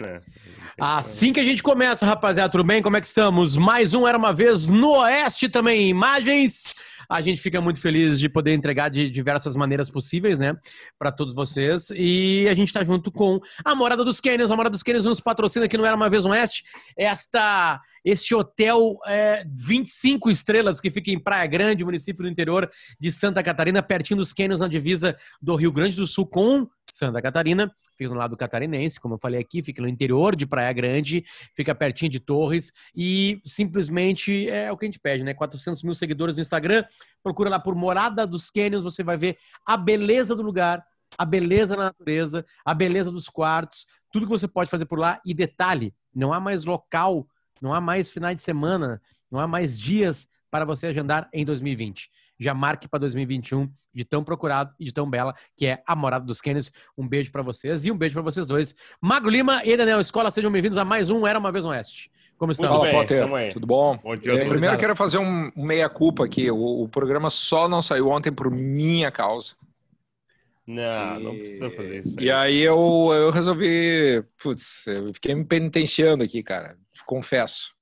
Né? Assim que a gente começa, rapaziada, tudo bem? Como é que estamos? Mais um Era Uma Vez no Oeste também, imagens. A gente fica muito feliz de poder entregar de diversas maneiras possíveis, né? Para todos vocês. E a gente está junto com a Morada dos Canyons. A Morada dos Canyons nos patrocina aqui no Era Uma Vez no Oeste. É esta, este hotel é, 25 estrelas que fica em Praia Grande, município do interior de Santa Catarina, pertinho dos Canyons, na divisa do Rio Grande do Sul com Santa Catarina, fica no lado catarinense, como eu falei aqui, fica no interior de Praia Grande, fica pertinho de Torres e simplesmente é o que a gente pede, né? 400 mil seguidores no Instagram, procura lá por Morada dos Cânions, você vai ver a beleza do lugar, a beleza da natureza, a beleza dos quartos, tudo que você pode fazer por lá. E detalhe, não há mais local, não há mais finais de semana, não há mais dias para você agendar em 2020 já marque para 2021 de tão procurado e de tão bela que é a Morada dos Canyons. Um beijo para vocês e um beijo para vocês dois. Mago Lima e Daniel Escola, sejam bem-vindos a mais um Era Uma Vez no Oeste. Como estão? Tudo, bem, Tudo bom? bom dia, é, primeiro eu quero fazer um meia-culpa aqui. O, o, programa só não saiu ontem por minha causa. Não, e... não precisa fazer isso. E é aí eu, eu resolvi... Putz, eu fiquei me penitenciando aqui, cara. Confesso.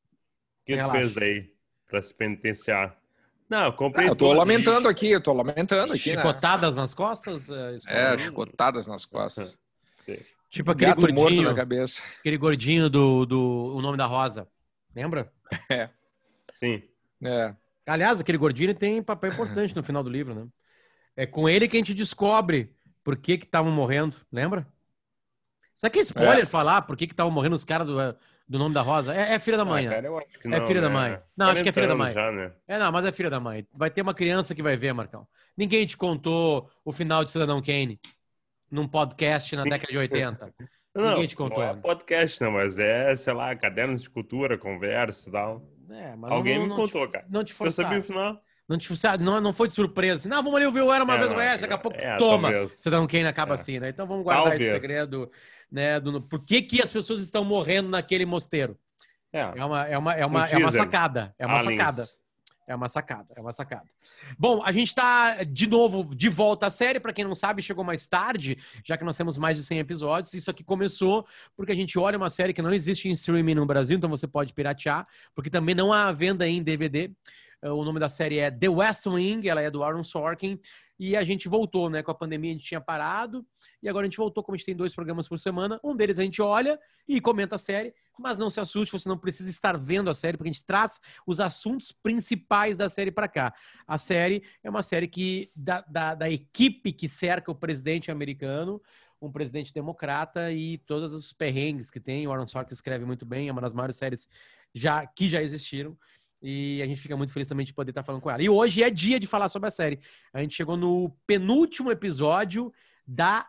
O que tu fez aí para se penitenciar? Não, comprei. Ah, eu tô lamentando aqui, eu tô lamentando aqui. Né? Chicotadas né? nas costas? Eh, é, chicotadas nas costas. Tipo aquele Gato gordinho, morto na cabeça. Aquele gordinho do, do O Nome da Rosa. Lembra? É. Sim. É. Aliás, aquele gordinho tem papel importante no final do livro, né? É com ele que a gente descobre por que que estavam morrendo, lembra? Será que é spoiler é. falar por que que estavam morrendo os caras do, eh, do nome da Rosa? É, é filha da mãe. Ah, né? cara, eu acho que é não, é filha né? da mãe. Não, acho que é filha da tá mãe. Já, né? É, não, mas é filha da mãe. Vai ter uma criança que vai ver, Marcão. Ninguém te contou o final de Cidadão Kane num podcast na Sim. década de 80. não, Ninguém te contou. Não é podcast, não, né? mas é, sei lá, cadernos de cultura, conversa e tal. É, Alguém não, me não contou, te, cara. Não te forçaram. Eu sabia o final. Não, te, não, não foi de surpresa. Assim, não, vamos ali ouvir o Era Uma é, Vez Oeste, daqui a é, pouco, é, toma. Talvez. Cidadão Kane acaba é. assim, né? Então vamos guardar talvez. esse segredo né? Do, por que, que as pessoas estão morrendo naquele mosteiro? É, é uma, é uma, é uma, é uma sacada. É uma Aliens. Ah, sacada. É uma sacada, é uma sacada. Bom, a gente está de novo de volta à série. Para quem não sabe, chegou mais tarde, já que nós temos mais de 100 episódios. Isso aqui começou porque a gente olha uma série que não existe em streaming no Brasil, então você pode piratear, porque também não há venda em DVD. O nome da série é The West Wing, ela é do Aaron Sorkin. E a gente voltou, né? Com a pandemia a gente tinha parado. E agora a gente voltou, como a gente tem dois programas por semana. Um deles a gente olha e comenta a série. Mas não se assuste, você não precisa estar vendo a série, porque a gente traz os assuntos principais da série para cá. A série é uma série que da, da, da equipe que cerca o presidente americano, um presidente democrata e todos os perrengues que tem. O Aaron Sorkin escreve muito bem, é uma das maiores séries já que já existiram. E a gente fica muito feliz também de poder estar tá falando com ela. E hoje é dia de falar sobre a série. A gente chegou no penúltimo episódio da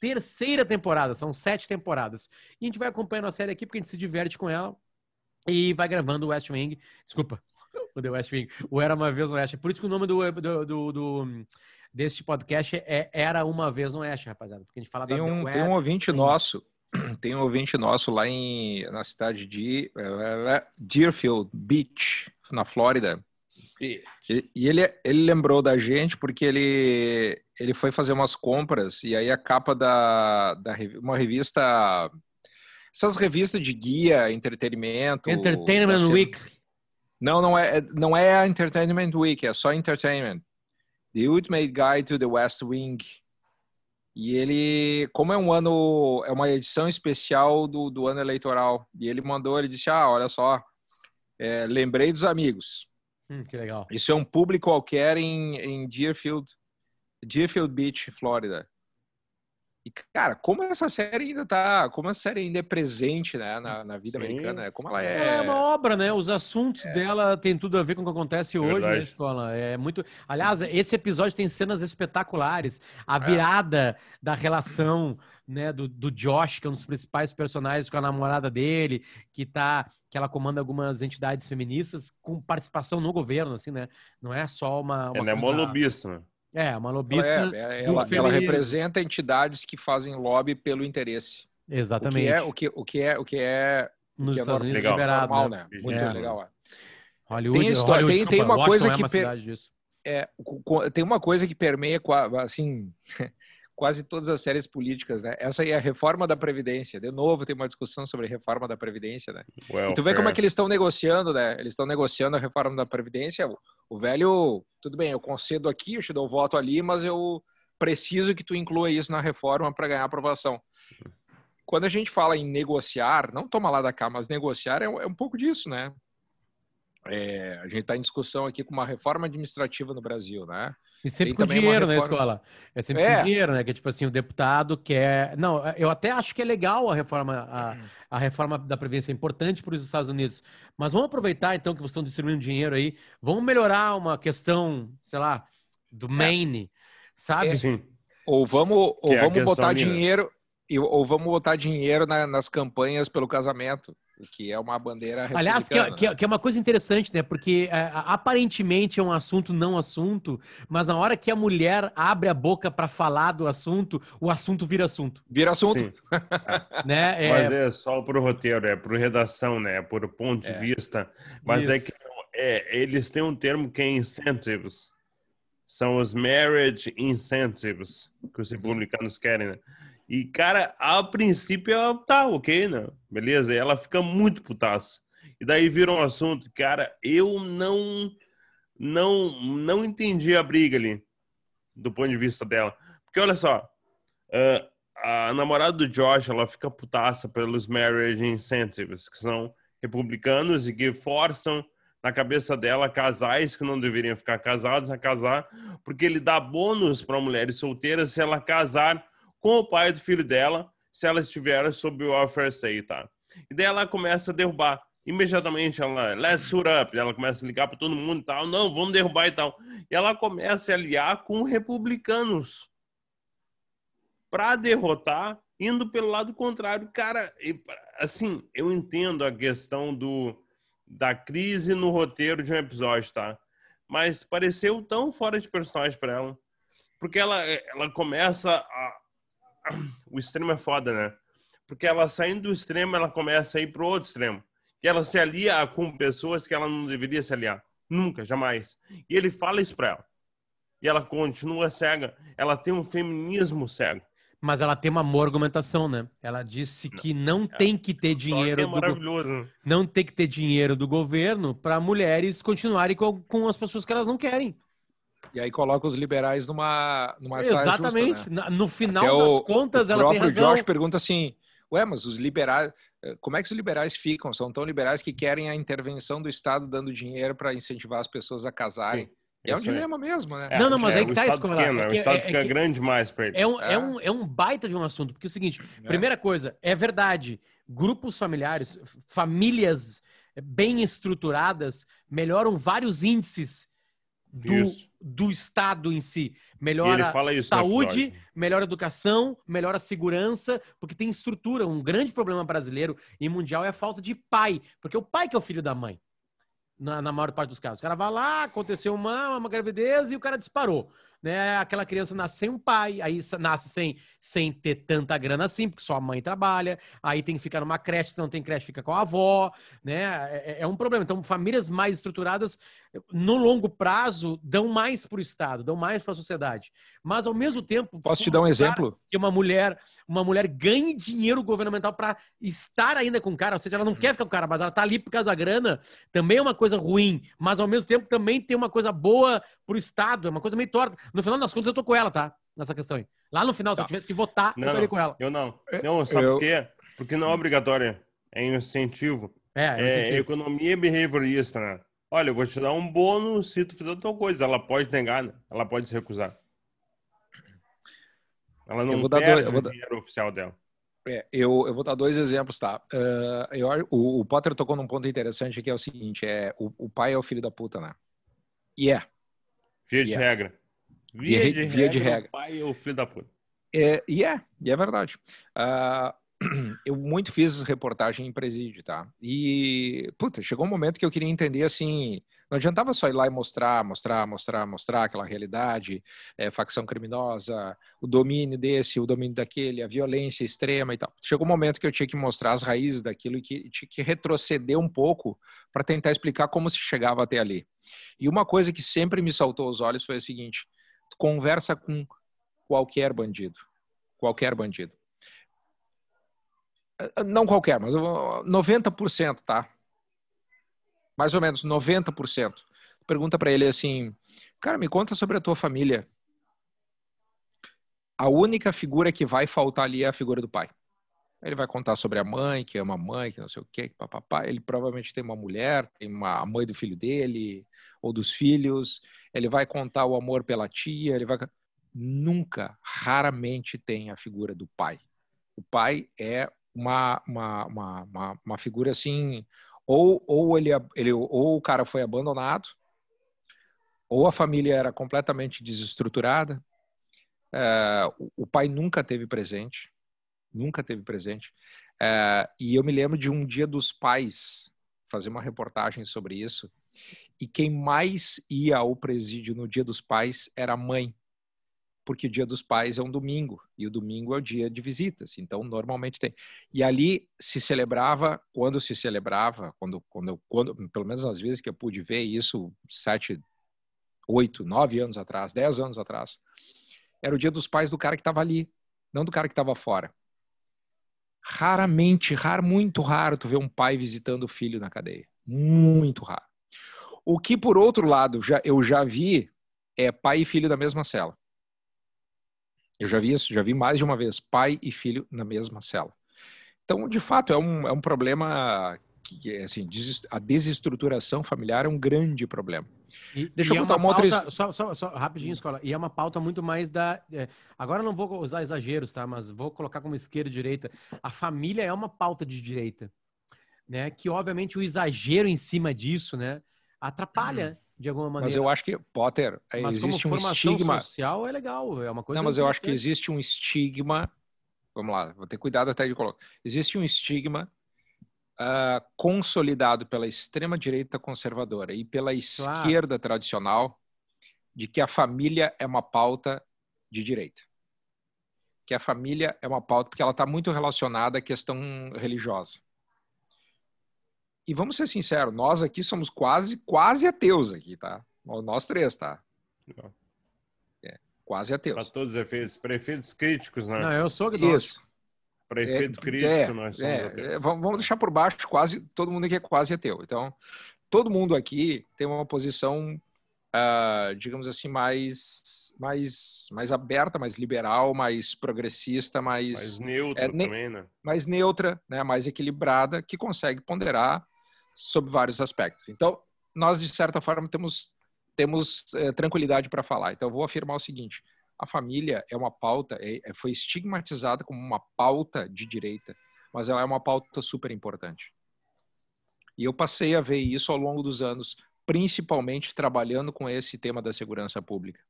terceira temporada. São sete temporadas. E a gente vai acompanhando a série aqui porque a gente se diverte com ela e vai gravando o West Wing. Desculpa, o The West Wing. O Era Uma Vez no West Por isso que o nome do, do, do, do deste podcast é Era Uma Vez no West rapaziada. Porque a gente fala tem da um, West, Tem um ouvinte tem... nosso tem um ouvinte nosso lá em, na cidade de eh, eh, Deerfield Beach, na Flórida. E, e, ele, ele lembrou da gente porque ele, ele foi fazer umas compras e aí a capa da, da uma revista. Essas revistas de guia, entretenimento. Entertainment ser... Week. Não, não é, é, não é a Entertainment Week, é só Entertainment. The Ultimate Guide to the West Wing. E ele, como é um ano, é uma edição especial do, do ano eleitoral, e ele mandou, ele disse, ah, olha só, é, lembrei dos amigos. Hum, que legal. Isso é um público qualquer em, em Deerfield, Deerfield Beach, Flórida. E, cara, como essa série ainda tá. Como a série ainda é presente né, na, na vida Sim. americana, né? Como ela é. Ela é uma obra, né? Os assuntos é. dela tem tudo a ver com o que acontece é hoje né, verdade. na escola. É muito. Aliás, uhum. esse episódio tem cenas espetaculares. A é. virada é. da relação. Né, do, do Josh, que é um dos principais personagens com a namorada dele, que tá, que ela comanda algumas entidades feministas com participação no governo, assim, né? Não é só uma. uma ela é coisa... é mó lobista, né? É, uma lobista. Ela, é, é ela, ela, representa entidades que fazem lobby pelo interesse. Exatamente. O que é o que, o que é o que é legal. É normal, né? né? Muito é. legal. É. Hollywood, tem, história, Hollywood, tem, desculpa, tem uma coisa é uma que é, tem uma coisa que permeia assim quase todas as séries políticas, né? Essa aí é a reforma da Previdência. De novo, tem uma discussão sobre a reforma da Previdência, né? Well, e tu vê como é que eles estão negociando, né? Eles estão negociando a reforma da Previdência. O velho, tudo bem, eu concedo aqui, eu te dou o voto ali, mas eu preciso que tu inclua isso na reforma para ganhar aprovação. Uhum. Quando a gente fala em negociar, não toma lá da cá, mas negociar é, é um pouco disso, né? é, a gente está em discussão aqui com uma reforma administrativa no Brasil, né? E sempre Tem com dinheiro né, reforma... na escola. É sempre é. com dinheiro, né? Que tipo assim, o deputado quer. Não, eu até acho que é legal a reforma, a, uhum. a reforma da Previdência, é importante para os Estados Unidos. Mas vamos aproveitar, então, que vocês estão distribuindo dinheiro aí, vamos melhorar uma questão, sei lá, do é. Maine, sabe? É. Ou vamos, ou é vamos botar dinheiro, ou vamos botar dinheiro na, nas campanhas pelo casamento que é uma bandeira Aliás, é, que é, né? que, é, uma coisa interessante, né? Porque é, aparentemente é um assunto não assunto, mas na hora que a mulher abre a boca para falar do assunto, o assunto vira assunto. Vira assunto. né? É. Mas é só pro roteiro, é pro redação, né? É por ponto de vista. Mas Isso. é que eles têm um termo que é incentives. São os marriage incentives que os uhum. republicanos querem, né? E, cara, a princípio ela tá ok, né? Beleza? ela fica muito putaça. E daí vira um assunto, cara, eu não não não entendi a briga ali do ponto de vista dela. Porque olha só, a namorada do Josh, ela fica putaça pelos marriage incentives, que são republicanos e que forçam na cabeça dela casais que não deveriam ficar casados a casar, porque ele dá bônus para mulheres solteiras se ela casar com o pai do filho dela, se elas estiveram sob o welfare state, tá? E daí ela começa a derrubar. Imediatamente ela, let's hood up. Ela começa a ligar para todo mundo e tal. Não, vamos derrubar e tal. E ela começa a aliar com republicanos para derrotar, indo pelo lado contrário. Cara, assim, eu entendo a questão do da crise no roteiro de um episódio, tá? Mas pareceu tão fora de personagem para ela. Porque ela, ela começa a, o extremo é foda, né? Porque ela saindo do extremo, ela começa a ir pro outro extremo. E ela se alia com pessoas que ela não deveria se aliar. Nunca, jamais. E ele fala isso pra ela. E ela continua cega. Ela tem um feminismo cego. Mas ela tem uma boa argumentação, né? Ela disse que não, não é. tem que ter é dinheiro. É maravilhoso. Do... Né? Não tem que ter dinheiro do governo para mulheres continuarem com, com as pessoas que elas não querem. E aí coloca os liberais numa, numa Exatamente. Justa, né? no final Até das o, contas, o ela tem razão. O próprio Jorge pergunta assim, ué, mas os liberais... Eh, como é que os liberais ficam? São tão liberais que querem a intervenção do Estado dando dinheiro para incentivar as pessoas a casarem. Sim. É um dilema é. mesmo, né? É, não, não, mas é, aí que tá isso, é, é O Estado é fica grande demais para eles. É um, é. é. um, é um baita de um assunto, porque é o seguinte, primeira coisa, é verdade, grupos familiares, famílias bem estruturadas melhoram vários índices do, do Estado em si. Melhora saúde, melhor educação, melhora segurança, porque tem estrutura. Um grande problema brasileiro e mundial é a falta de pai, porque o pai que é o filho da mãe. Na, na maior parte dos casos. O cara vai lá, aconteceu uma, uma gravidez e o cara disparou né? Aquela criança nasce sem um pai, aí nasce sem, sem ter tanta grana assim, porque sua mãe trabalha, aí tem que ficar numa creche, se não tem creche, fica com a avó, né? É, é, é um problema. Então, famílias mais estruturadas, no longo prazo, dão mais para o Estado, dão mais para a sociedade. Mas, ao mesmo tempo. Posso te dar um exemplo? Que uma mulher, uma mulher ganhe dinheiro governamental para estar ainda com o cara, ou seja, ela não hum. quer ficar com o cara, mas ela está ali por causa da grana, também é uma coisa ruim, mas, ao mesmo tempo, também tem uma coisa boa para o Estado, é uma coisa meio torta. No final das contas, eu tô com ela, tá? Nessa questão aí. Lá no final, tá. se eu tá. tivesse que votar, não, eu estaria com ela. Eu não. É, não, sabe eu... por quê? Porque não é obrigatória. É incentivo. É, é, é incentivo. é economia behaviorista, né? Olha, eu vou te dar um bônus se tu fizer outra coisa. Ela pode negar, né? ela pode se recusar. Ela não eu dois, o dinheiro dar... oficial dela. É, eu, eu vou dar dois exemplos, tá? Uh, eu, o, o, Potter tocou num ponto interessante que é o seguinte, é o, o pai é o filho da puta, né? E yeah. é. Filho de é. regra. É via, via de, regra, é filho da puta. É, e é, e é verdade. Uh, eu muito fiz reportagem em presídio, tá? E, puta, chegou um momento que eu queria entender, assim, não adiantava só ir lá e mostrar, mostrar, mostrar, mostrar aquela realidade, é, facção criminosa, o domínio desse, o domínio daquele, a violência extrema e tal. Chegou um momento que eu tinha que mostrar as raízes daquilo e que tinha que retroceder um pouco para tentar explicar como se chegava até ali. E uma coisa que sempre me saltou aos olhos foi a seguinte: conversa com qualquer bandido. Qualquer bandido. Ah, não qualquer, mas 90%, tá? Mais ou menos 90%. Pergunta para ele assim: Cara, me conta sobre a tua família. A única figura que vai faltar ali é a figura do pai. Ele vai contar sobre a mãe, que ama a mãe, que não sei o quê, que papapá. Ele provavelmente tem uma mulher, tem uma, a mãe do filho dele, ou dos filhos. Ele vai contar o amor pela tia, ele vai... Nunca, raramente tem a figura do pai. O pai é uma, uma, uma, uma, uma figura assim... Ou, ou, ele, ele, ou o cara foi abandonado, ou a família era completamente desestruturada, é, o pai nunca teve presente, nunca teve presente. É, e eu me lembro de um dia dos pais fazer uma reportagem sobre isso. E quem mais ia ao presídio no dia dos pais era a mãe, porque o dia dos pais é um domingo e o domingo é o dia de visitas, então normalmente tem. E ali se celebrava, quando se celebrava, quando, quando, quando pelo menos nas vezes que eu pude ver isso, sete, oito, nove anos atrás, dez anos atrás, era o dia dos pais do cara que estava ali, não do cara que estava fora. Raramente, raro, muito raro tu ver um pai visitando o filho na cadeia. Muito raro. O que, por outro lado, já, eu já vi é pai e filho da mesma cela. Eu já vi isso, já vi mais de uma vez, pai e filho na mesma cela. Então, de fato, é um, é um problema que assim, a desestruturação familiar é um grande problema. E, Deixa e eu é contar é uma, uma pauta, outra... Só, só, só, rapidinho, hum. escola. E é uma pauta muito mais da... É, agora não vou usar exageros, tá? Mas vou colocar como esquerda e direita. A família é uma pauta de direita, né? Que, obviamente, o exagero em cima disso, né? Atrapalha... Hum de alguma maneira. Mas eu acho que, Potter, é, mas existe um estigma. social é legal, é uma coisa. Não, mas eu acho que existe um estigma. Vamos lá, vou ter cuidado até de colocar. Existe um estigma uh, consolidado pela extrema-direita conservadora e pela esquerda claro. tradicional de que a família é uma pauta de direita. Que a família é uma pauta, porque ela está muito relacionada à questão religiosa. E vamos ser sinceros, nós aqui somos quase, quase ateus aqui, tá? Nós três, tá? É, quase ateus. Para todos os efeitos, prefeitos críticos, né? Não, eu sou agnóstico. Isso. Para é, efeito é, crítico, é, nós somos é, é Vamos deixar por baixo quase todo mundo aqui é quase ateu. Então, todo mundo aqui tem uma posição, uh, digamos assim, mais, mais, mais aberta, mais liberal, mais progressista, mais... Mais neutra é, ne também, né? Mais neutra, né? mais equilibrada, que consegue ponderar sobre vários aspectos. Então, nós, de certa forma, temos, temos eh, tranquilidade para falar. Então, eu vou afirmar o seguinte a família é uma pauta, é, é, foi estigmatizada como uma pauta de direita, mas ela é uma pauta super importante. E eu passei a ver isso ao longo dos anos, principalmente trabalhando com esse tema da segurança pública.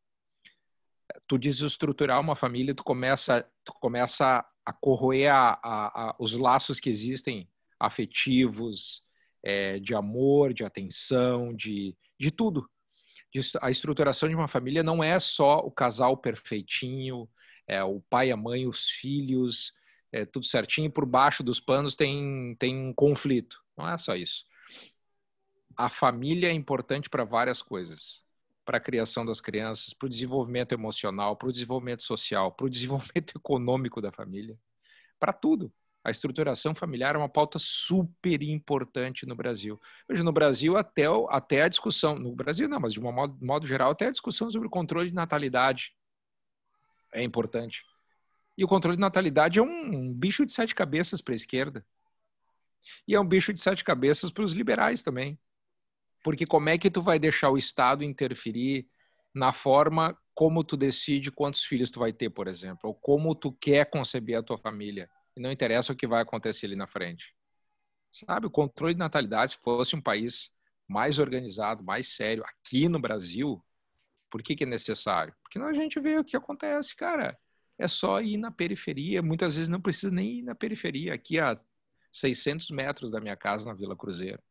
Tu desestruturar uma família, tu começa, tu começa a corroer a, a, a, os laços que existem afetivos, é, de amor, de atenção, de, de tudo de, a estruturação de uma família não é só o casal perfeitinho, é, o pai, a mãe, os filhos, é, tudo certinho, por baixo dos panos tem, tem um conflito. Não é só isso. A família é importante para várias coisas. Para a criação das crianças, para o desenvolvimento emocional, para o desenvolvimento social, para o desenvolvimento econômico da família, para tudo. A estruturação familiar é uma pauta super importante no Brasil. Hoje, no Brasil, até, até a discussão, no Brasil não, mas de um modo, modo geral, até a discussão sobre o controle de natalidade é importante. E o controle de natalidade é um, um bicho de sete cabeças para a esquerda. E é um bicho de sete cabeças para os liberais também. Porque como é que tu vai deixar o Estado interferir na forma como tu decide quantos filhos tu vai ter, por exemplo, ou como tu quer conceber a tua família? e não interessa o que vai acontecer ali na frente. Sabe, o controle de natalidade, se fosse um país mais organizado, mais sério, aqui no Brasil, por que, que é necessário? Porque a gente vê o que acontece, cara. É só ir na periferia, muitas vezes não precisa nem ir na periferia, aqui a 600 metros da minha casa, na Vila Cruzeiro,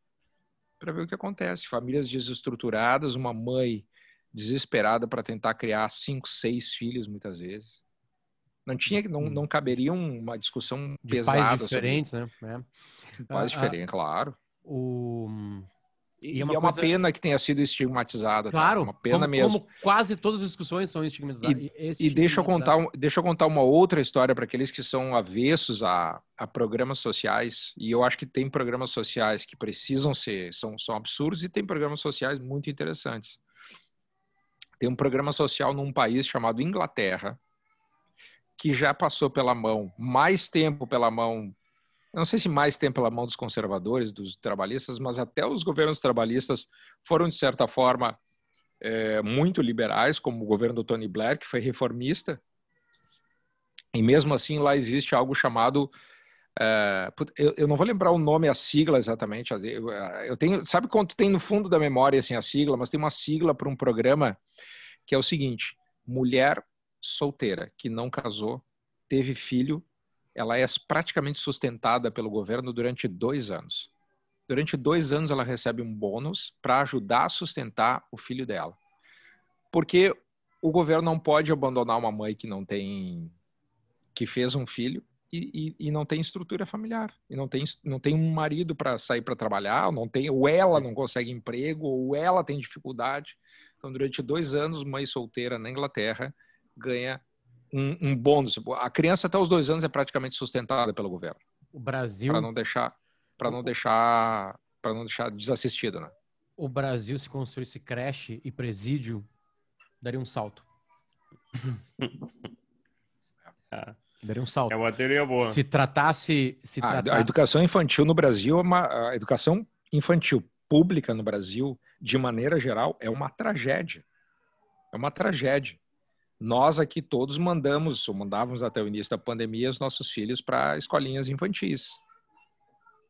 para ver o que acontece. Famílias desestruturadas, uma mãe desesperada para tentar criar cinco, seis filhos, muitas vezes não tinha, não, uhum. não caberia uma discussão de pesada. Pais diferentes, sobre... né? É. Pais ah, ah diferentes, ah, claro. O... E, e, é uma, é uma coisa... pena que tenha sido estigmatizada. Tá? Claro, tá? uma pena como, mesmo. Como quase todas as discussões são estigmatizadas. E, estigmatizadas. e deixa, eu contar deixa eu contar uma outra história para aqueles que são avessos a, a programas sociais. E eu acho que tem programas sociais que precisam ser, são, são absurdos, e tem programas sociais muito interessantes. Tem um programa social num país chamado Inglaterra, que já passou pela mão, mais tempo pela mão, não sei se mais tempo pela mão dos conservadores, dos trabalhistas, mas até os governos trabalhistas foram, de certa forma, é, muito liberais, como o governo do Tony Blair, que foi reformista. E mesmo assim, lá existe algo chamado. É, eu, eu, não vou lembrar o nome, a sigla exatamente. Eu, eu tenho, sabe quanto tem no fundo da memória assim, a sigla? Mas tem uma sigla para um programa que é o seguinte: Mulher solteira, que não casou, teve filho, ela é praticamente sustentada pelo governo durante dois anos. Durante dois anos, ela recebe um bônus para ajudar a sustentar o filho dela. Porque o governo não pode abandonar uma mãe que não tem. que fez um filho e, e, e não tem estrutura familiar. E não tem, não tem um marido para sair para trabalhar, não tem, ou ela não consegue emprego, ou ela tem dificuldade. Então, durante dois anos, mãe solteira na Inglaterra ganha um, um bônus. A criança até os dois anos é praticamente sustentada pelo governo. O Brasil. Para não deixar. Para não deixar. Para não deixar desassistida, né? O Brasil, se construísse creche e presídio, daria um salto. Ah. Daria um salto. É uma teoria boa. Se tratasse. Se ah, tratar... A educação infantil no Brasil é uma. A educação infantil pública no Brasil, de maneira geral, é uma tragédia. É uma tragédia. Nós aqui todos mandamos, ou mandávamos até o início da pandemia, os nossos filhos para escolinhas infantis.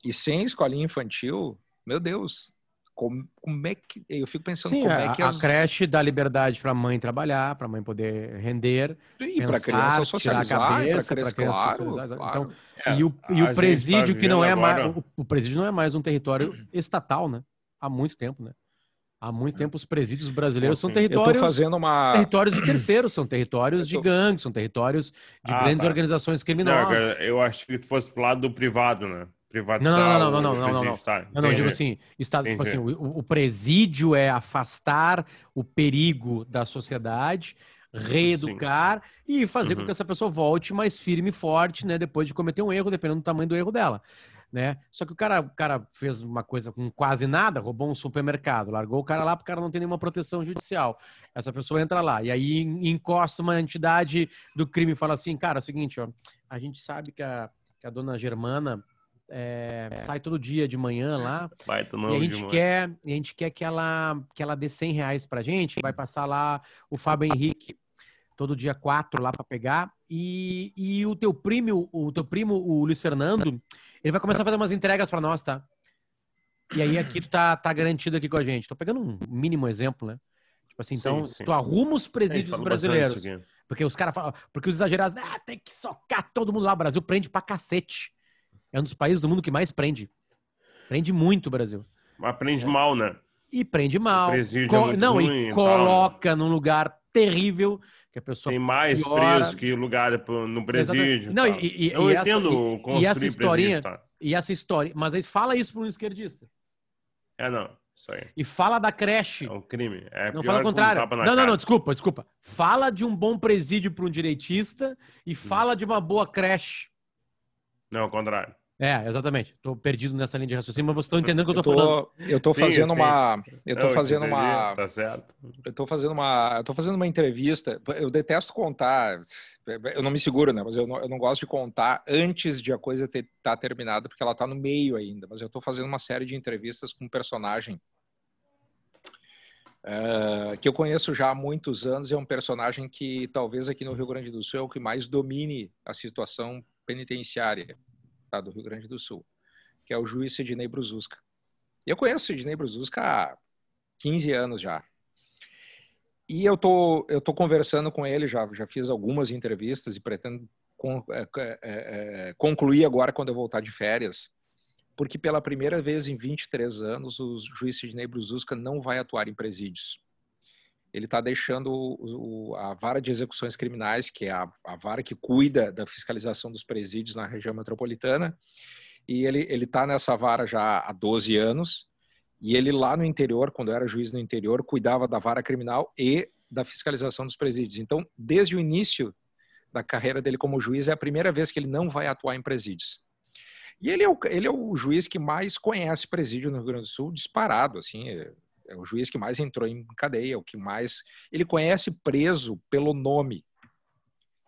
E sem escolinha infantil, meu Deus, como, como é que. Eu fico pensando Sim, como é que. A, as... a creche dá liberdade para a mãe trabalhar, para a mãe poder render. Sim, para a criança socializar. a cabeça, para a criança claro, socializar. Então, claro. Então, é, e o, e o tá presídio, tá que não é agora... mais. O, o presídio não é mais um território estatal, né? Há muito tempo, né? Há muito hum. tempo os presídios brasileiros são territórios. fazendo uma. Territórios de terceiros, são territórios tô... de gangues, são territórios de ah, grandes tá. organizações criminosas. Não, eu acho que tu fosse pro lado do privado, né? Privatizar. Não, não, não, não, não, tá, não, não. Tá, eu não digo assim, estado, tipo assim, o, o presídio é afastar o perigo da sociedade reeducar Sim. e fazer uhum. com que uhum. essa pessoa volte mais firme e forte, né? Depois de cometer um erro, dependendo do tamanho do erro dela né? Só que o cara, o cara fez uma coisa com quase nada, roubou um supermercado, largou o cara lá porque o cara não tem nenhuma proteção judicial. Essa pessoa entra lá e aí encosta uma entidade do crime e fala assim, cara, é o seguinte, ó, a gente sabe que a, que a dona Germana eh, é, sai todo dia de manhã lá. Vai, e a gente quer, a gente quer que ela que ela dê 100 reais pra gente, vai passar lá o Fábio Henrique todo dia quatro lá para pegar e, e o teu primo, o teu primo, o Luiz Fernando, ele vai começar a fazer umas entregas para nós, tá? E aí aqui tu tá, tá garantido aqui com a gente. Tô pegando um mínimo exemplo, né? Tipo assim, então, sim, sim. se tu arruma os presídios brasileiros. Porque os caras falam, porque os exagerados, ah, tem que socar todo mundo lá. O Brasil prende pra cacete. É um dos países do mundo que mais prende. Prende muito o Brasil. Mas prende é. mal, né? E prende mal. O presídio é Co é muito não, ruim, e né? coloca tal. num lugar terrível que a pessoa. Tem mais piora. preso que lugar no presídio. Não, tá? e, e, Eu e entendo essa, construir e essa historinha, presídio, tá? E essa história. Mas aí fala isso para um esquerdista. É, não. Isso aí. E fala da creche. É um crime. É não fala o contrário. Um não, não, não, desculpa, desculpa. Fala de um bom presídio para um direitista e hum. fala de uma boa creche. Não, ao contrário. É, exatamente. Estou perdido nessa linha de raciocínio, mas vocês estão entendendo o que eu estou falando. Eu estou fazendo sim. uma. Eu estou fazendo uma. Tá certo. Eu estou fazendo uma. Eu estou fazendo uma entrevista. Eu detesto contar. Eu não me seguro, né? Mas eu não, eu não gosto de contar antes de a coisa estar ter, tá terminada, porque ela está no meio ainda. Mas eu estou fazendo uma série de entrevistas com um personagem uh, que eu conheço já há muitos anos. É um personagem que talvez aqui no Rio Grande do Sul é o que mais domine a situação penitenciária Tá, do Rio Grande do Sul, que é o juiz Sidney Bruzusca. Eu conheço Sidney Bruzusca há 15 anos já. E eu tô, eu tô conversando com ele, já, já fiz algumas entrevistas e pretendo con, é, é, é, é concluir agora quando eu voltar de férias, porque pela primeira vez em 23 anos o juiz Sidney Bruzusca não vai atuar em presídios ele está deixando o, a vara de execuções criminais, que é a, a, vara que cuida da fiscalização dos presídios na região metropolitana, e ele está nessa vara já há 12 anos, e ele lá no interior, quando era juiz no interior, cuidava da vara criminal e da fiscalização dos presídios. Então, desde o início da carreira dele como juiz, é a primeira vez que ele não vai atuar em presídios. E ele é o, ele é o juiz que mais conhece presídio no Rio Grande do Sul, disparado, assim, é é o juiz que mais entrou em cadeia, o que mais. Ele conhece preso pelo nome.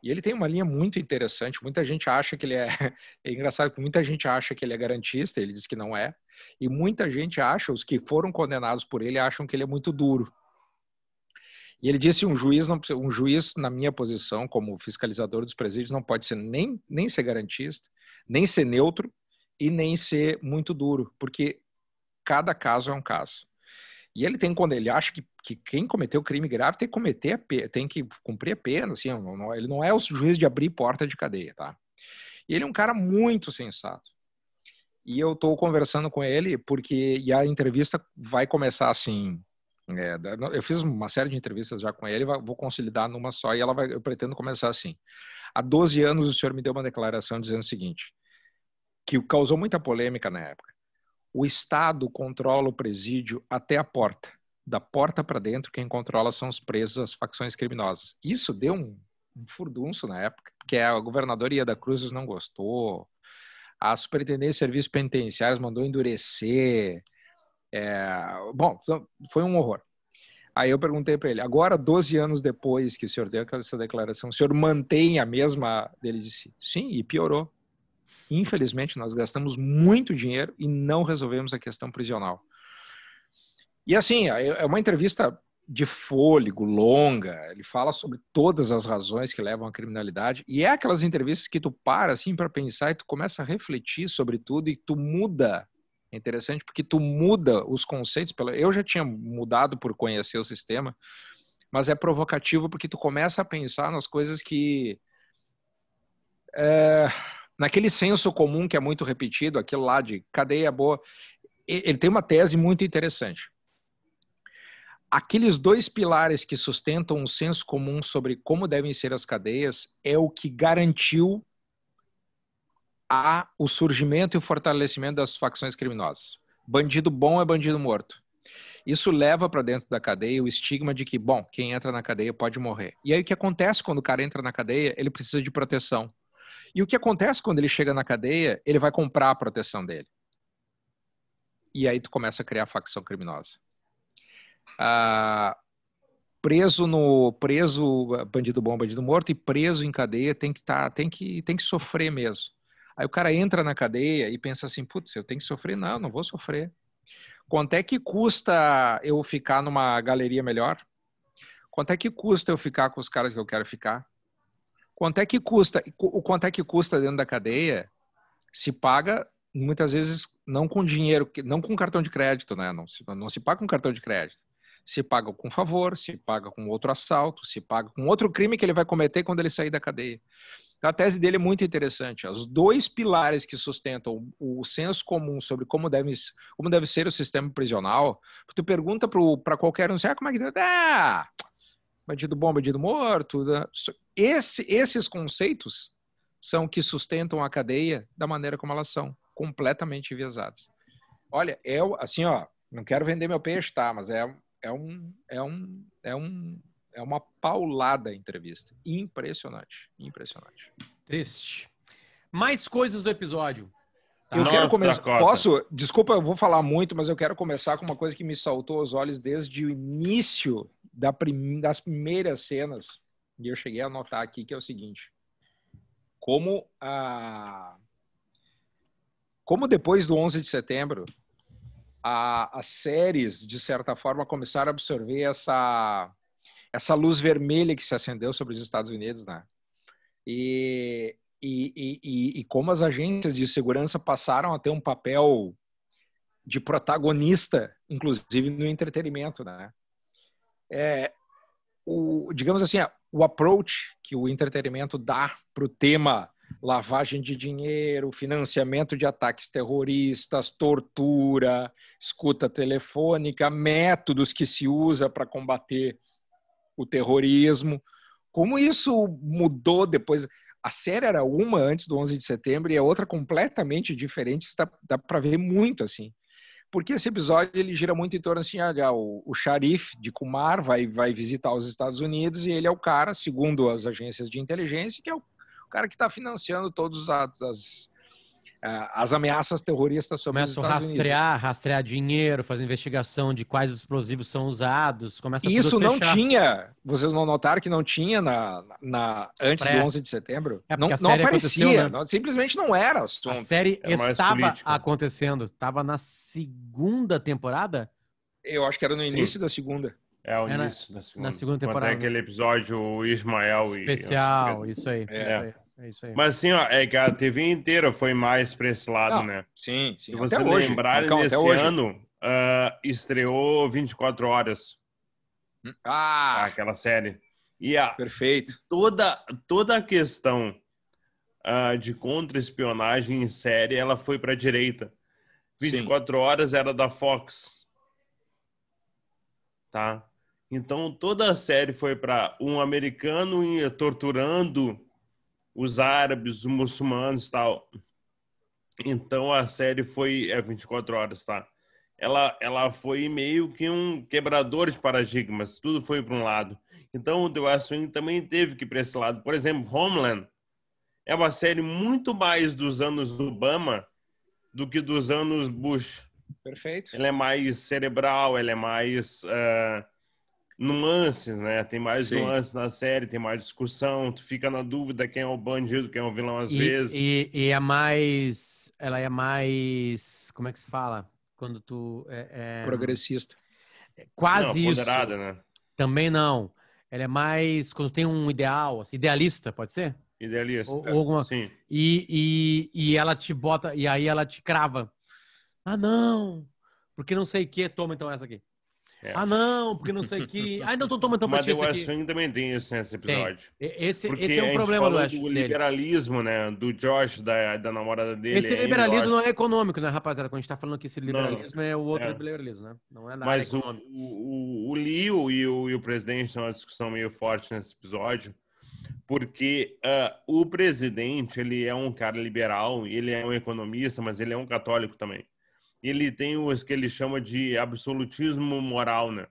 E ele tem uma linha muito interessante. Muita gente acha que ele é. É engraçado que muita gente acha que ele é garantista, ele diz que não é. E muita gente acha, os que foram condenados por ele, acham que ele é muito duro. E ele disse: um juiz, não, um juiz, na minha posição, como fiscalizador dos presídios, não pode ser nem, nem ser garantista, nem ser neutro e nem ser muito duro, porque cada caso é um caso. E ele tem, quando ele acha que, que quem cometeu crime grave tem que, cometer tem que cumprir a pena, assim, não, ele não é o juiz de abrir porta de cadeia, tá? E ele é um cara muito sensato. E eu estou conversando com ele porque e a entrevista vai começar assim. É, eu fiz uma série de entrevistas já com ele, vou consolidar numa só e ela vai, eu pretendo começar assim. Há 12 anos o senhor me deu uma declaração dizendo o seguinte, que causou muita polêmica na época o Estado controla o presídio até a porta. Da porta para dentro, quem controla são os presos, as facções criminosas. Isso deu um, um furdunço na época, porque a governadoria da Cruzes não gostou, a Superintendência de Serviços Penitenciários mandou endurecer. É, bom, foi um horror. Aí eu perguntei para ele, agora, 12 anos depois que o senhor deu essa declaração, o senhor mantém a mesma? Ele disse, sim, e piorou. Infelizmente, nós gastamos muito dinheiro e não resolvemos a questão prisional. E assim, é, é uma entrevista de fôlego, longa, ele fala sobre todas as razões que levam à criminalidade, e é aquelas entrevistas que tu para assim para pensar e tu começa a refletir sobre tudo e tu muda. É interessante porque tu muda os conceitos eu já tinha mudado por conhecer o sistema, mas é provocativo porque tu começa a pensar nas coisas que é naquele senso comum que é muito repetido, aquilo lá de cadeia boa, ele tem uma tese muito interessante. Aqueles dois pilares que sustentam um senso comum sobre como devem ser as cadeias é o que garantiu a, o surgimento e o fortalecimento das facções criminosas. Bandido bom é bandido morto. Isso leva para dentro da cadeia o estigma de que, bom, quem entra na cadeia pode morrer. E aí o que acontece quando o cara entra na cadeia? Ele precisa de proteção. E o que acontece quando ele chega na cadeia? Ele vai comprar a proteção dele. E aí tu começa a criar facção criminosa. Ah, preso no preso bandido bom, bandido morto e preso em cadeia tem que tá, tem que tem que sofrer mesmo. Aí o cara entra na cadeia e pensa assim, putz, eu tenho que sofrer? Não, não vou sofrer. Quanto é que custa eu ficar numa galeria melhor? Quanto é que custa eu ficar com os caras que eu quero ficar? Quanto é que custa? O quanto é que custa dentro da cadeia? Se paga muitas vezes não com dinheiro, não com cartão de crédito, né? Não se, não se paga com cartão de crédito. Se paga com favor, se paga com outro assalto, se paga com outro crime que ele vai cometer quando ele sair da cadeia. Então, a tese dele é muito interessante. Os dois pilares que sustentam o, senso comum sobre como deve, como deve ser o sistema prisional, tu pergunta para qualquer um, assim, ah, como é que deve? Ah, Bandido bom, bandido morto. Né? Esse, esses conceitos são que sustentam a cadeia da maneira como elas são, completamente enviesadas. Olha, eu, assim, ó, não quero vender meu peixe, tá? Mas é, é, um, é, um, é, um, é uma paulada a entrevista. Impressionante, impressionante. Triste. Mais coisas do episódio. Tá? Eu Nossa, quero começar. Posso? Desculpa, eu vou falar muito, mas eu quero começar com uma coisa que me saltou aos olhos desde o início da prim, das primeiras cenas, e eu cheguei a anotar aqui, que é o seguinte. Como a... Como depois do 11 de setembro, a, as séries, de certa forma, começaram a absorver essa, essa luz vermelha que se acendeu sobre os Estados Unidos, né? E, e, e, e como as agências de segurança passaram a ter um papel de protagonista, inclusive no entretenimento, né? é, o, digamos assim, o approach que o entretenimento dá para o tema lavagem de dinheiro, financiamento de ataques terroristas, tortura, escuta telefônica, métodos que se usa para combater o terrorismo. Como isso mudou depois? A série era uma antes do 11 de setembro e é outra completamente diferente. Dá, dá para ver muito assim porque esse episódio ele gira muito em torno assim, ah, o, o xarife de Kumar vai, vai visitar os Estados Unidos e ele é o cara, segundo as agências de inteligência, que é o, o cara que está financiando todos os atos, as, é, as ameaças terroristas sobre começam a rastrear, Unidos. rastrear dinheiro, fazer investigação de quais explosivos são usados, começa Isso não tinha, vocês não notaram que não tinha na, na antes Pré. do 11 de setembro? É não, não aparecia, né? não, simplesmente não era assunto. A série é estava acontecendo, estava na segunda temporada? Eu acho que era no início Sim. da segunda. É, o início da segunda. Na segunda temporada. Até aquele episódio Ismael Especial, e... isso aí. É. Isso aí. É isso aí. Mas assim, ó, é que a TV inteira foi mais para esse lado, Não, né? Sim, sim. Se Até lembrar, hoje. nesse Marcão, ano uh, estreou 24 Horas. Ah! ah! Aquela série. E a, Perfeito. Toda, toda a questão uh, de contra-espionagem em série, ela foi a direita. 24 sim. Horas era da Fox. Tá? Então toda a série foi para um americano torturando os árabes, os muçulmanos tal. Então a série foi é 24 horas, tá? Ela ela foi meio que um quebrador de paradigmas, tudo foi para um lado. Então o The West Wing também teve que ir para esse lado. Por exemplo, Homeland é uma série muito mais dos anos Obama do que dos anos Bush. Perfeito. Ela é mais cerebral, ela é mais uh, nuances, né? Tem mais Sim. nuances na série, tem mais discussão, tu fica na dúvida quem é o bandido, quem é o vilão às e, vezes. E, e, é mais. Ela é mais. Como é que se fala? Quando tu. É, é... Progressista. É quase não, isso. Ponderada, né? Também não. Ela é mais. Quando tem um ideal, assim, idealista, pode ser? Idealista. Ou, ou alguma... Sim. E, e, e ela te bota. E aí ela te crava. Ah, não! Porque não sei o que, toma então essa aqui. É. Ah, não, porque não sei o que. Ah, não, tô tomando aqui. Mas o West Wing também tem isso nesse episódio. Esse, esse é um problema do West O liberalismo, né? Do Josh, da, da namorada dele. Esse liberalismo não é econômico, né, rapaziada? Quando a gente tá falando que esse liberalismo não, é o outro é. liberalismo, né? Não é nada. É mas o, o, o Leo e o, e o presidente têm uma discussão meio forte nesse episódio porque uh, o presidente ele é um cara liberal, ele é um economista, mas ele é um católico também ele tem os que ele chama de absolutismo moral, né?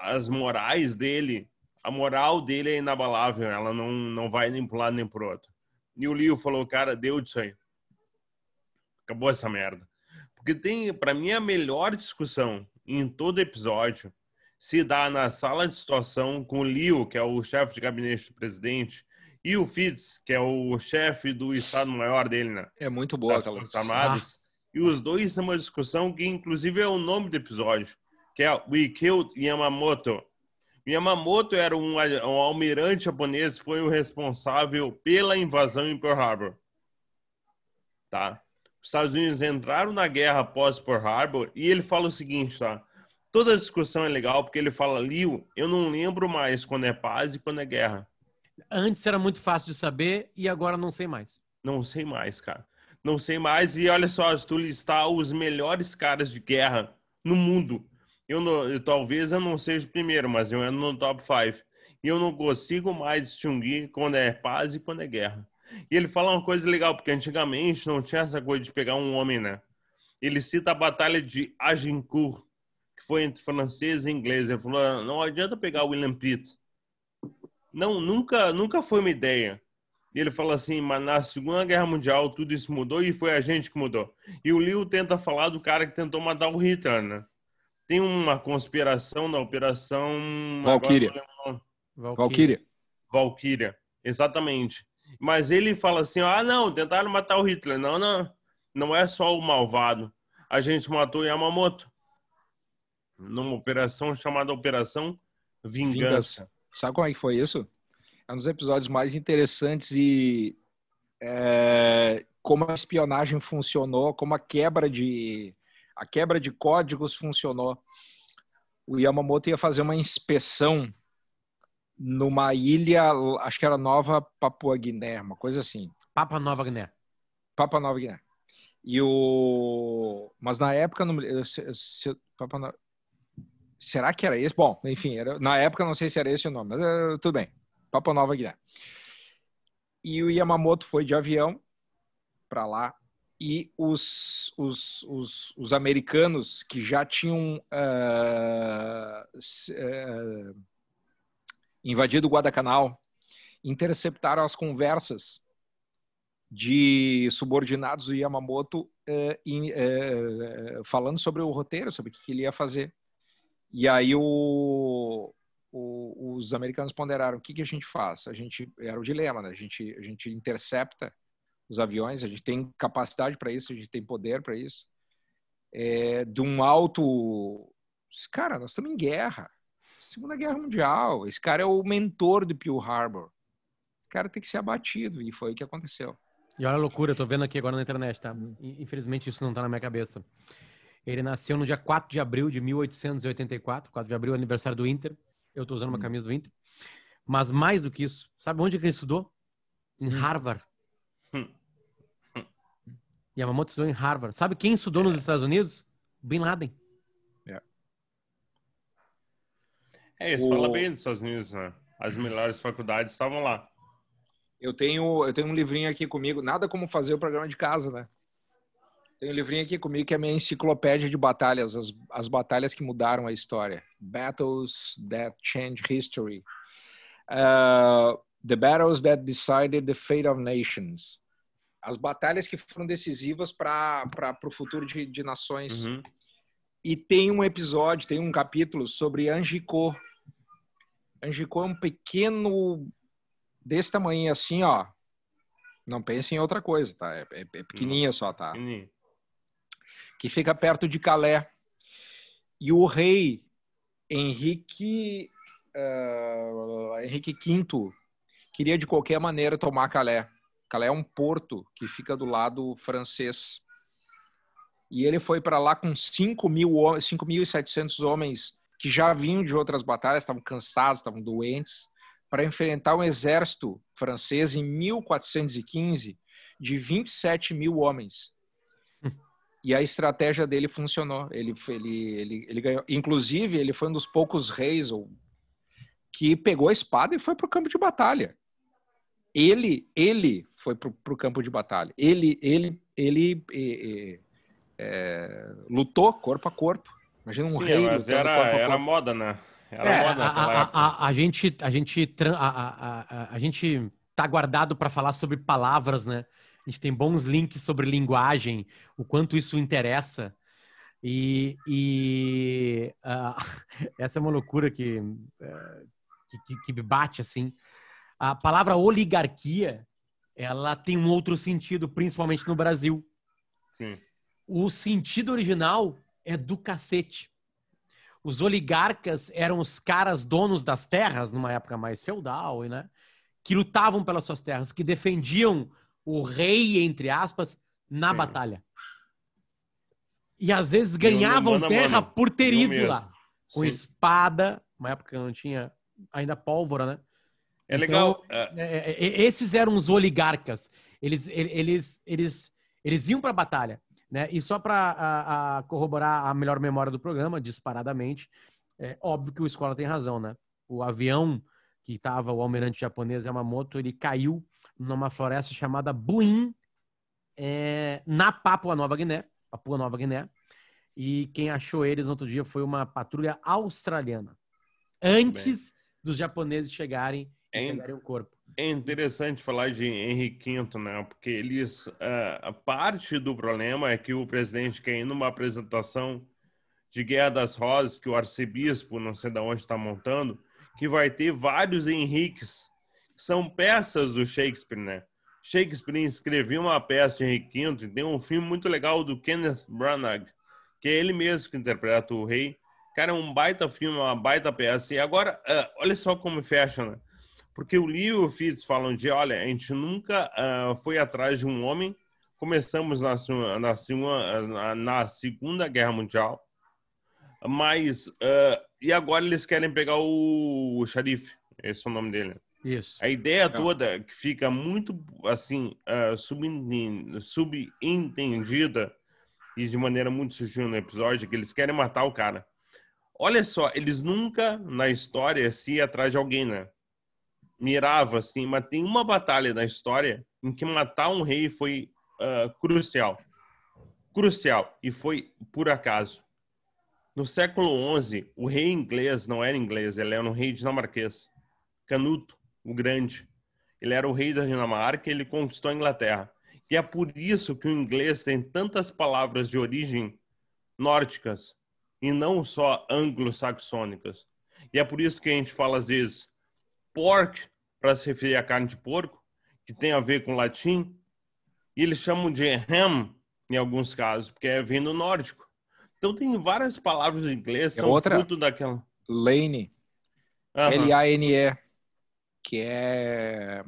As morais dele, a moral dele é inabalável, ela não, não vai nem para um lado nem para outro. E o Leo falou, cara, deu disso aí. Acabou essa merda. Porque tem, para mim, a melhor discussão em todo episódio se dá na sala de situação com o Leo, que é o chefe de gabinete do presidente, e o Fitz, que é o chefe do Estado Maior dele, né? É muito boa das aquela Forças e os dois numa uma discussão que, inclusive, é o nome do episódio, que é We Killed Yamamoto. Yamamoto era um, um almirante japonês, foi o responsável pela invasão em Pearl Harbor. Tá? Os Estados Unidos entraram na guerra após Pearl Harbor e ele fala o seguinte, tá? Toda a discussão é legal porque ele fala, Liu, eu não lembro mais quando é paz e quando é guerra. Antes era muito fácil de saber e agora não sei mais. Não sei mais, cara não sei mais. E olha só, se tu listar os melhores caras de guerra no mundo, eu, não, eu talvez eu não seja o primeiro, mas eu ando no top 5. E eu não consigo mais distinguir quando é paz e quando é guerra. E ele fala uma coisa legal, porque antigamente não tinha essa coisa de pegar um homem, né? Ele cita a batalha de Agincourt, que foi entre francês e inglês. Ele falou, não adianta pegar William Pitt. Não, nunca, nunca foi uma ideia. E ele fala assim, mas na Segunda Guerra Mundial tudo isso mudou e foi a gente que mudou. E o Liu tenta falar do cara que tentou matar o Hitler, né? Tem uma conspiração na Operação... Valkyria. Valkyria. Valkyria, exatamente. Mas ele fala assim, ah não, tentaram matar o Hitler. Não, não, não é só o malvado. A gente matou Yamamoto. Numa operação chamada Operação Vingança. Vingança. Sabe como é que foi isso? é um dos episódios mais interessantes e é, como a espionagem funcionou, como a quebra de a quebra de códigos funcionou. O Yamamoto ia fazer uma inspeção numa ilha, acho que era Nova Papua Guiné, uma coisa assim. Papa Nova Guiné. Papa Nova Guiné. E o mas na época não se, se, Papa Será que era esse? Bom, enfim, era, na época não sei se era esse o nome, mas é, tudo bem. Papua Nova Guiné. E o Yamamoto foi de avião para lá e os, os, os, os, americanos que já tinham uh, o uh, invadido Guadalcanal interceptaram as conversas de subordinados do Yamamoto uh, ah, in, falando sobre o roteiro, sobre o que ele ia fazer. E aí o, o, os americanos ponderaram o que, que a gente faz. A gente era o dilema, né? a, gente, a gente intercepta os aviões, a gente tem capacidade para isso, a gente tem poder para isso. É, de um alto. Cara, nós estamos em guerra. Segunda Guerra Mundial. Esse cara é o mentor do Pearl Harbor. Esse cara tem que ser abatido. E foi o que aconteceu. E olha a loucura, eu tô vendo aqui agora na internet, tá? Infelizmente isso não tá na minha cabeça. Ele nasceu no dia 4 de abril de 1884, 4 de abril, aniversário do Inter. Eu estou usando uma hum. camisa do Inter. Mas mais do que isso, sabe onde que ele estudou? Em hum. Harvard. Yamamoto hum. estudou em Harvard. Sabe quem estudou nos é. Estados Unidos? Bin Laden. É, é isso o... fala bem dos Estados Unidos, né? As melhores faculdades estavam lá. Eu tenho, eu tenho um livrinho aqui comigo, nada como fazer o programa de casa, né? Tem um livrinho aqui comigo que é minha enciclopédia de batalhas, as, as batalhas que mudaram a história. Battles that Changed History. Uh, the Battles that Decided the Fate of Nations. As batalhas que foram decisivas para o futuro de, de nações. Uhum. E tem um episódio, tem um capítulo sobre Angicô. Angicô é um pequeno desse tamanho assim, ó. Não pense em outra coisa, tá? É, é, é pequenininha só, tá? Pequeninha que fica perto de Calais. E o rei Henrique, uh, Henrique V queria de qualquer maneira tomar Calais. Calais é um porto que fica do lado francês. E ele foi para lá com 5.700 homens que já vinham de outras batalhas, estavam cansados, estavam doentes, para enfrentar um exército francês em 1415 de 27 mil homens e a estratégia dele funcionou. Ele, ele, ele, ele ganhou. Inclusive, ele foi um dos poucos reis que pegou a espada e foi para o campo de batalha. Ele, ele foi para o campo de batalha. Ele, ele, ele é, é, lutou corpo a corpo. Imagina um Sim, rei. Mas era, corpo corpo. era moda, né? Era é, moda. A, a, a, gente, a gente, a, a, a, a gente tá guardado para falar sobre palavras, né? A gente tem bons links sobre linguagem, o quanto isso interessa. E, e uh, essa é uma loucura que, uh, que, que, me bate, assim. A palavra oligarquia, ela tem um outro sentido, principalmente no Brasil. Sim. O sentido original é do cacete. Os oligarcas eram os caras donos das terras, numa época mais feudal, né? que lutavam pelas suas terras, que defendiam o rei, entre aspas, na Sim. batalha. E às vezes ganhavam mano, terra mano, por ter ido lá. Com Sim. espada, uma época que não tinha ainda pólvora, né? É então, legal. é... é, é, é esses eram os oligarcas. Eles, eles, eles, eles iam para a batalha. Né? E só para corroborar a melhor memória do programa, disparadamente, é óbvio que o Escola tem razão, né? O avião que estava o almirante japonês Yamamoto, ele caiu numa floresta chamada Buin, é, na Papua Nova Guiné, Papua Nova Guiné, e quem achou eles no outro dia foi uma patrulha australiana, antes dos japoneses chegarem é, e pegarem o corpo. É interessante falar de Henrique V, né? Porque eles, uh, parte do problema é que o presidente quer ir numa apresentação de Guerra das Rosas que o arcebispo, não sei de onde está montando, que vai ter vários Henriques. São peças do Shakespeare, né? Shakespeare escreveu uma peça de Henrique V e tem um filme muito legal do Kenneth Branagh, que é ele mesmo que interpreta o rei. Cara, é um baita filme, uma baita peça. E agora, uh, olha só como fecha, né? Porque o Leo e o Fitz falam de, olha, a gente nunca uh, foi atrás de um homem. Começamos na, na, na, na Segunda Guerra Mundial, mas ah, e agora eles querem pegar o, o xarife. Esse é o nome dele. Isso. A ideia toda que fica muito assim uh, subentendida e de maneira muito sutil no episódio é que eles querem matar o cara. Olha só, eles nunca na história se ia atrás de alguém, né? Mirava assim, mas tem uma batalha na história em que matar um rei foi uh, crucial. Crucial. E foi por acaso. No século XI, o rei inglês não era inglês, ele era um rei dinamarquês. Canuto, o Grande. Ele era o rei da Dinamarca e ele conquistou a Inglaterra. E é por isso que o inglês tem tantas palavras de origem nórdicas e não só anglo-saxônicas. E é por isso que a gente fala às vezes pork para se referir à carne de porco, que tem a ver com latim, e eles chamam de ham em alguns casos, porque é vindo nórdico. Então tem várias palavras em inglês, é são outra, fruto daquela. Lane. Uhum. L-A-N-E. Que é.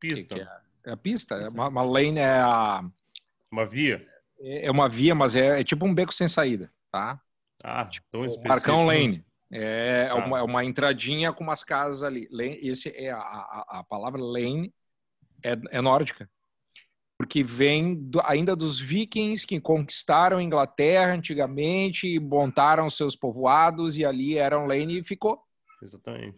Pista. Que, que é, é pista. Uma, uma, lane é a. Uma via. É, é uma via, mas é, é, tipo um beco sem saída, tá? Ah, então é tipo, tão específico. Marcão Lane. É, ah. uma, é uma entradinha com umas casas ali. Lane, esse é a, a, a palavra lane é, é nórdica porque vem do, ainda dos vikings que conquistaram a Inglaterra antigamente e montaram seus povoados e ali eram lane e ficou. Exatamente.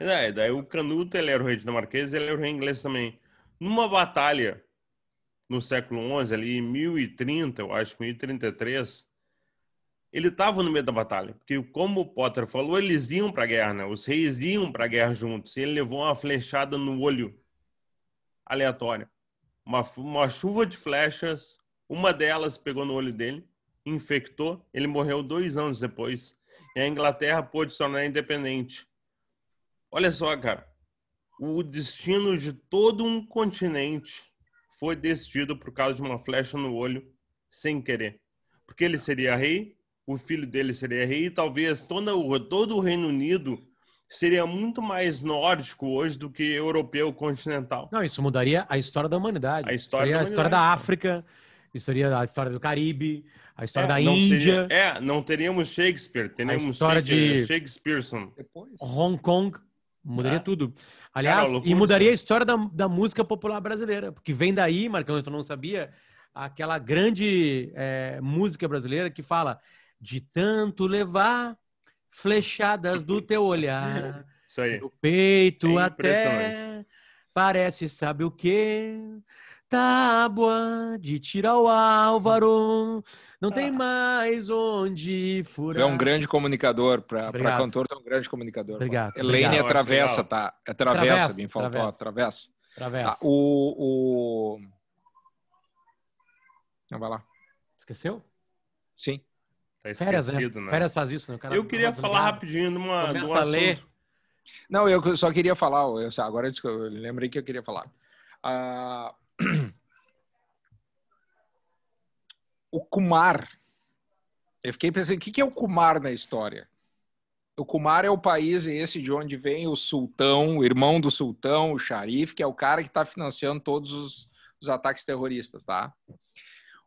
É, é, daí o Canuto ele era o rei dinamarquês ele era o rei inglês também. Numa batalha no século XI, ali em 1030, eu acho, 1033, ele estava no meio da batalha. Porque, como o Potter falou, eles iam para a guerra, né? Os reis iam para a guerra juntos. E ele levou uma flechada no olho aleatória uma, uma chuva de flechas, uma delas pegou no olho dele, infectou, ele morreu dois anos depois. E a Inglaterra pôde se tornar independente. Olha só, cara. O destino de todo um continente foi decidido por causa de uma flecha no olho, sem querer. Porque ele seria rei, o filho dele seria rei, e talvez toda, todo o Reino Unido seria muito mais nórdico hoje do que europeu continental. Não, isso mudaria a história da humanidade. A história, da, a história da África, seria a história do Caribe, a história é, da Índia. Seria, é, não teríamos Shakespeare, teríamos a história Shakespeare, de Shakespeareson. Hong Kong mudaria é. tudo. Aliás, Cara, e mudaria a história da, da música popular brasileira, porque vem daí, Marcão, eu não sabia, aquela grande é, música brasileira que fala de tanto levar flechadas do teu olhar. Isso aí. Do peito é até parece sabe o que? Tábua de tirar o Álvaro, não tem ah. mais onde furar. É um grande comunicador, para cantor, é um grande comunicador. Obrigado. Mano. atravessa, Obrigado. É tá? É travessa, travessa bem faltou, atravessa. travessa. travessa. Tá, o, o... Não, vai lá. Esqueceu? Sim. Tá né? esquecido, férias, né? Férias faz isso, né? Cara, eu queria falar rapidinho de uma. de um ler. Não, eu só queria falar, eu, agora eu lembrei que eu queria falar. Ah, o Kumar. Eu fiquei pensando, o que é o Kumar na história? O Kumar é o país esse de onde vem o sultão, o irmão do sultão, o xarife, que é o cara que está financiando todos os, os ataques terroristas, tá?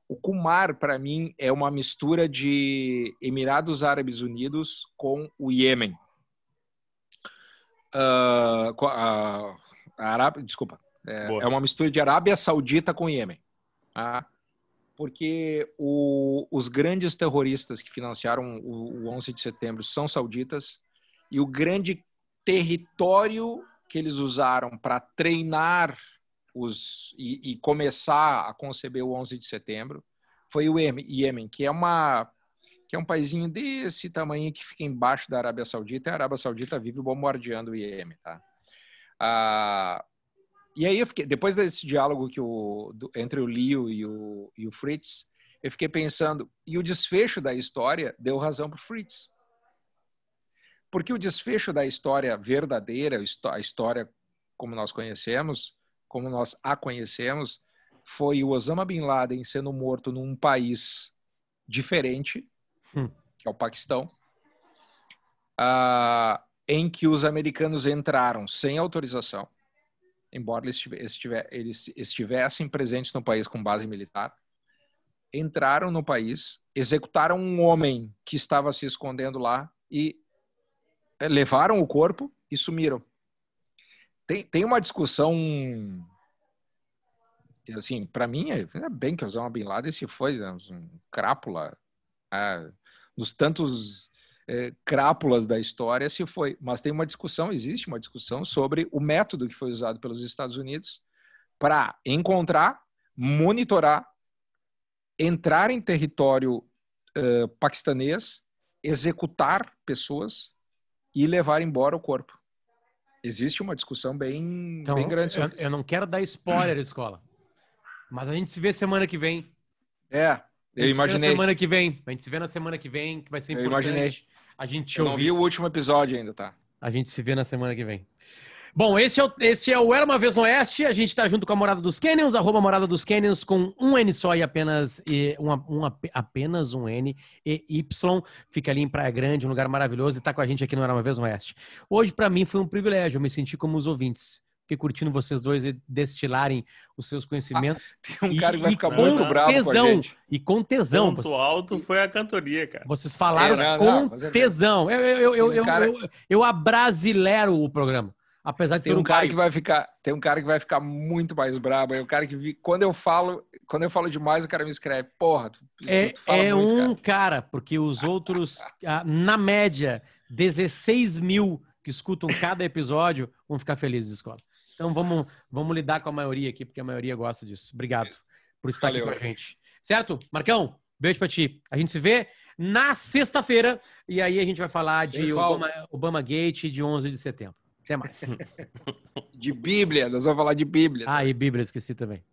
O Kumar, para mim, é uma mistura de Emirados Árabes Unidos com o Iêmen. Uh, ah, Arábia, desculpa. É, é, uma mistura de Arábia Saudita com Iêmen. Tá? Porque o, os grandes terroristas que financiaram o, o 11 de setembro são sauditas e o grande território que eles usaram para treinar os, e, e, começar a conceber o 11 de setembro foi o Iêmen, que é uma que é um país desse tamanho que fica embaixo da Arábia Saudita, e a Arábia Saudita vive bombardeando o Iêmen, tá? Ah, e aí eu fiquei, depois desse diálogo que o, do, entre o Leo e o, e o Fritz, eu fiquei pensando, e o desfecho da história deu razão para Fritz. Porque o desfecho da história verdadeira, a história como nós conhecemos, como nós a conhecemos, foi o Osama Bin Laden sendo morto num país diferente, hum. que é o Paquistão, uh, em que os americanos entraram sem autorização, embora eles, eles estivessem presentes no país com base militar, entraram no país, executaram um homem que estava se escondendo lá e eh, levaram o corpo e sumiram tem, tem uma discussão assim, para mim, é, é bem que Osama Bin Laden se foi né, um crápula, é, nos dos tantos é, crápulas da história se foi. Mas tem uma discussão, existe uma discussão sobre o método que foi usado pelos Estados Unidos para encontrar, monitorar, entrar em território uh, paquistanês, executar pessoas e levar embora o corpo existe uma discussão bem, então, bem grande. Eu, eu, não quero dar spoiler, escola. Mas a gente se vê semana que vem. É, eu imaginei. semana que vem. A gente se vê na semana que vem, que vai ser importante. Eu imaginei. A gente eu não vi o último episódio ainda, tá? A gente se vê na semana que vem. Bom, esse é, o, esse é o Era Uma Vez no Oeste. A gente está junto com a Morada dos Canyons, arroba Morada dos Canyons, com um N só e apenas, e uma, um, apenas um N e Y. Fica ali em Praia Grande, um lugar maravilhoso, e está com a gente aqui no Era Uma Vez no Oeste. Hoje, para mim, foi um privilégio. Eu me senti como os ouvintes. Fiquei curtindo vocês dois e destilarem os seus conhecimentos. Ah, tem um e, cara que vai ficar muito bravo tesão, com a gente. E com tesão. O ponto vocês, alto foi a cantoria, cara. Vocês falaram é, não, com não, é tesão. Eu, eu, eu, eu, cara... eu, eu, eu abrasilero o programa. Apesar de tem um, um cara que vai ficar, tem um cara que vai ficar muito mais brabo. É o um cara que quando eu falo, quando eu falo demais, o cara me escreve, porra, tu, é, tu é muito, um cara. cara. porque os outros, na média, 16 mil que escutam cada episódio vão ficar felizes, escola. Então vamos, vamos lidar com a maioria aqui, porque a maioria gosta disso. Obrigado por estar Valeu. aqui com a gente. Certo, Marcão? Beijo pra ti. A gente se vê na sexta-feira e aí a gente vai falar Sem de Obama, Obama Gate de 11 de setembro. Até mais. De Bíblia, nós vamos falar de Bíblia. Ah, e Bíblia, esqueci também.